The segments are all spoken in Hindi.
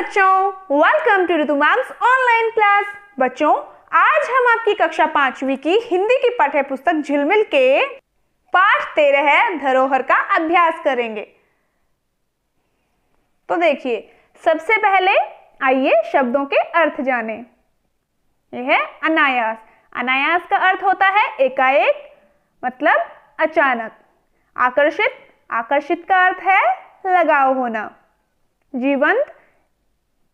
बच्चों welcome to Ritu ma'am's online class बच्चों आज हम आपकी कक्षा पांचवी की हिंदी की पाठ्य पुस्तक झिलमिल के पाठ तेरह धरोहर का अभ्यास करेंगे तो देखिए सबसे पहले आइए शब्दों के अर्थ जाने यह है अनायास अनायास का अर्थ होता है एकाएक मतलब अचानक आकर्षित आकर्षित का अर्थ है लगाव होना जीवंत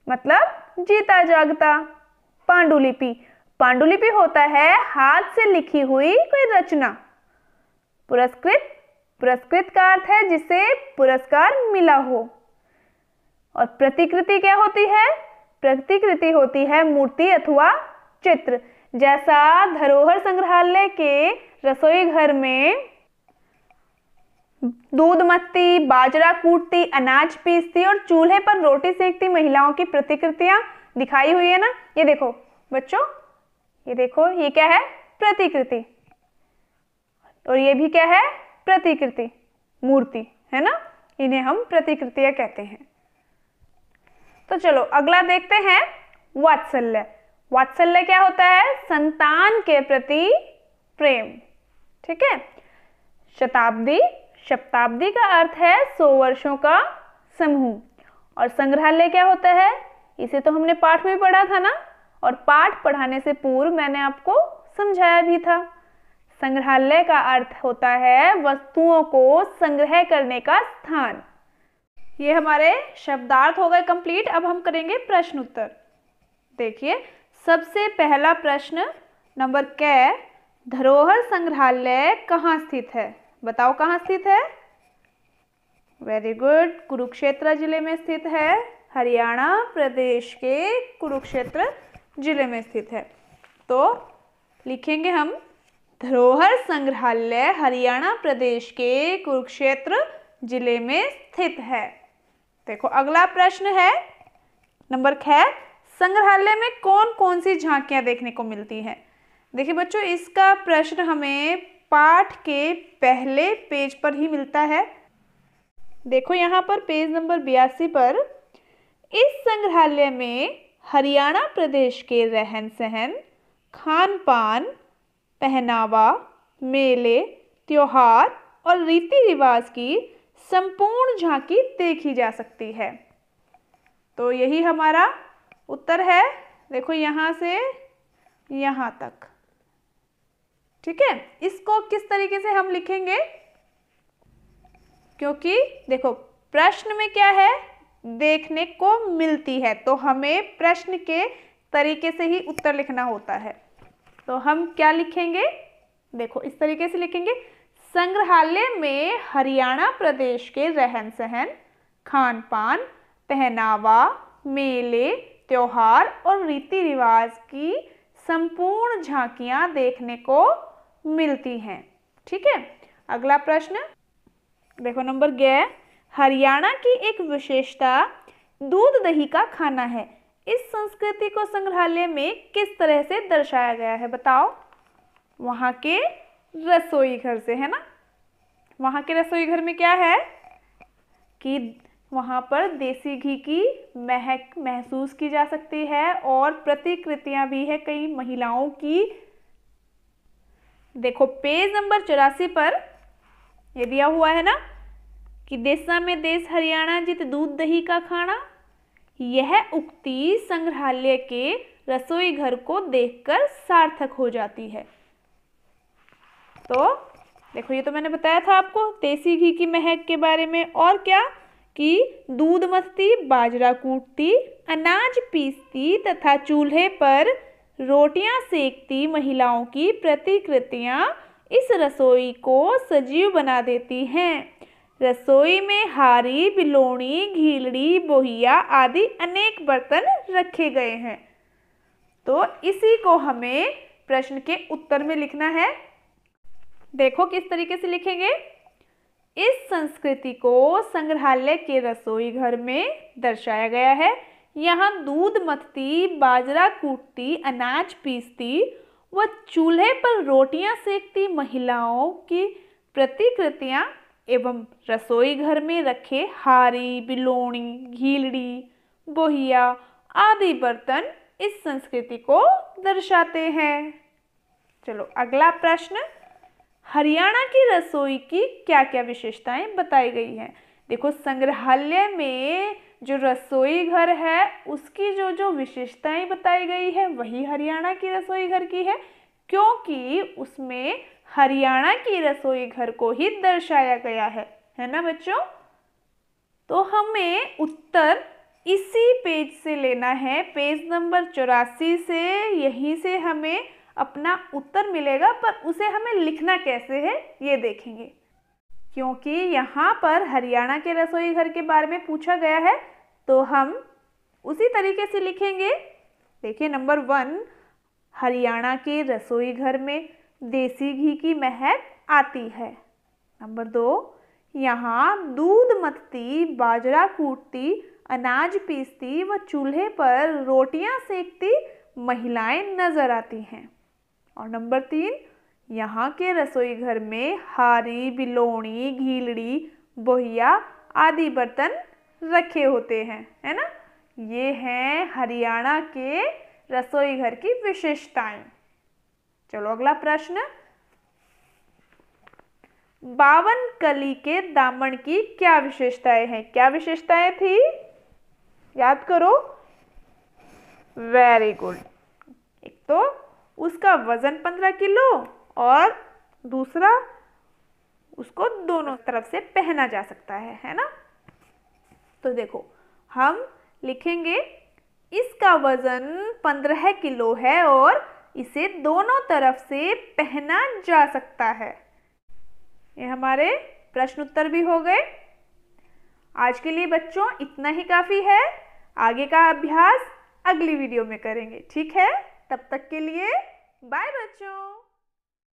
मतलब जीता जागता पांडुलिपि पांडुलिपि होता है हाथ से लिखी हुई कोई रचना पुरस्कृत पुरस्कृत का अर्थ है जिसे पुरस्कार मिला हो और प्रतिकृति क्या होती है प्रतिकृति होती है मूर्ति अथवा चित्र जैसा धरोहर संग्रहालय के रसोई घर में दूध मत्ती बाजरा कूटती अनाज पीसती और चूल्हे पर रोटी सेकती महिलाओं की प्रतिकृतियां दिखाई हुई है ना ये देखो बच्चों ये देखो ये क्या है प्रतिकृति और ये भी क्या है प्रतिकृति मूर्ति है ना इन्हें हम प्रतिकृतियां कहते हैं तो चलो अगला देखते हैं वात्सल्य वात्सल्य क्या होता है संतान के प्रति प्रेम ठीक है शताब्दी शब्दाब्दी का अर्थ है सौ वर्षों का समूह और संग्रहालय क्या होता है इसे तो हमने पाठ में पढ़ा था ना और पाठ पढ़ाने से पूर्व मैंने आपको समझाया भी था संग्रहालय का अर्थ होता है वस्तुओं को संग्रह करने का स्थान ये हमारे शब्दार्थ हो गए कंप्लीट अब हम करेंगे प्रश्न उत्तर देखिए सबसे पहला प्रश्न नंबर कै धरोहर संग्रहालय कहाँ स्थित है बताओ कहाँ स्थित है वेरी गुड कुरुक्षेत्र जिले में स्थित है हरियाणा प्रदेश के कुरुक्षेत्र जिले में स्थित है तो लिखेंगे हम धरोहर संग्रहालय हरियाणा प्रदेश के कुरुक्षेत्र जिले में स्थित है देखो अगला प्रश्न है नंबर ख संग्रहालय में कौन कौन सी झांकियां देखने को मिलती हैं देखिए बच्चों इसका प्रश्न हमें पाठ के पहले पेज पर ही मिलता है देखो यहाँ पर पेज नंबर बयासी पर इस संग्रहालय में हरियाणा प्रदेश के रहन सहन खान पान पहनावा मेले त्यौहार और रीति रिवाज की संपूर्ण झांकी देखी जा सकती है तो यही हमारा उत्तर है देखो यहाँ से यहाँ तक ठीक है इसको किस तरीके से हम लिखेंगे क्योंकि देखो प्रश्न में क्या है देखने को मिलती है तो हमें प्रश्न के तरीके से ही उत्तर लिखना होता है तो हम क्या लिखेंगे देखो इस तरीके से लिखेंगे संग्रहालय में हरियाणा प्रदेश के रहन सहन खान पान पहनावा मेले त्योहार और रीति रिवाज की संपूर्ण झांकियां देखने को मिलती हैं ठीक है अगला प्रश्न देखो नंबर गया हरियाणा की एक विशेषता दूध दही का खाना है इस संस्कृति को संग्रहालय में किस तरह से दर्शाया गया है बताओ वहाँ के रसोई घर से है ना वहाँ के रसोई घर में क्या है कि वहाँ पर देसी घी की महक महसूस की जा सकती है और प्रतिकृतियाँ भी है कई महिलाओं की देखो पेज नंबर चौरासी पर ये दिया हुआ है ना कि देशा में देश हरियाणा जित दूध दही का खाना यह उक्ति संग्रहालय के रसोई घर को देखकर सार्थक हो जाती है तो देखो ये तो मैंने बताया था आपको देसी घी की महक के बारे में और क्या कि दूध मस्ती बाजरा कूटती अनाज पीसती तथा चूल्हे पर रोटियां सेकती महिलाओं की प्रतिकृतियां इस रसोई को सजीव बना देती हैं रसोई में हारी बिलोनी घीलड़ी बोहिया आदि अनेक बर्तन रखे गए हैं तो इसी को हमें प्रश्न के उत्तर में लिखना है देखो किस तरीके से लिखेंगे इस संस्कृति को संग्रहालय के रसोई घर में दर्शाया गया है यहाँ दूध मथती बाजरा कूटती अनाज पीसती व चूल्हे पर रोटियां सेकती महिलाओं की प्रतिकृतियां एवं रसोई घर में रखे हारी बिलोणी घीलड़ी बोहिया आदि बर्तन इस संस्कृति को दर्शाते हैं चलो अगला प्रश्न हरियाणा की रसोई की क्या क्या विशेषताएं बताई गई हैं देखो संग्रहालय में जो रसोई घर है उसकी जो जो विशेषताएं बताई गई है वही हरियाणा की रसोई घर की है क्योंकि उसमें हरियाणा की रसोई घर को ही दर्शाया गया है है ना बच्चों तो हमें उत्तर इसी पेज से लेना है पेज नंबर चौरासी से यहीं से हमें अपना उत्तर मिलेगा पर उसे हमें लिखना कैसे है ये देखेंगे क्योंकि यहाँ पर हरियाणा के रसोई घर के बारे में पूछा गया है तो हम उसी तरीके से लिखेंगे देखिए नंबर वन हरियाणा के रसोई घर में देसी घी की महक आती है नंबर दो यहाँ दूध मथती बाजरा कूटती अनाज पीसती व चूल्हे पर रोटियाँ सेकती महिलाएं नजर आती हैं और नंबर तीन यहाँ के रसोई घर में हारी बिलोणी घीलड़ी बोहिया आदि बर्तन रखे होते हैं है ना ये हैं हरियाणा के रसोई घर की विशेषताएं चलो अगला प्रश्न बावन कली के दामन की क्या विशेषताएं हैं क्या विशेषताएं थी याद करो वेरी गुड एक तो उसका वजन पंद्रह किलो और दूसरा उसको दोनों तरफ से पहना जा सकता है है ना तो देखो हम लिखेंगे इसका वजन पंद्रह किलो है और इसे दोनों तरफ से पहना जा सकता है ये हमारे प्रश्न उत्तर भी हो गए आज के लिए बच्चों इतना ही काफ़ी है आगे का अभ्यास अगली वीडियो में करेंगे ठीक है तब तक के लिए बाय बच्चों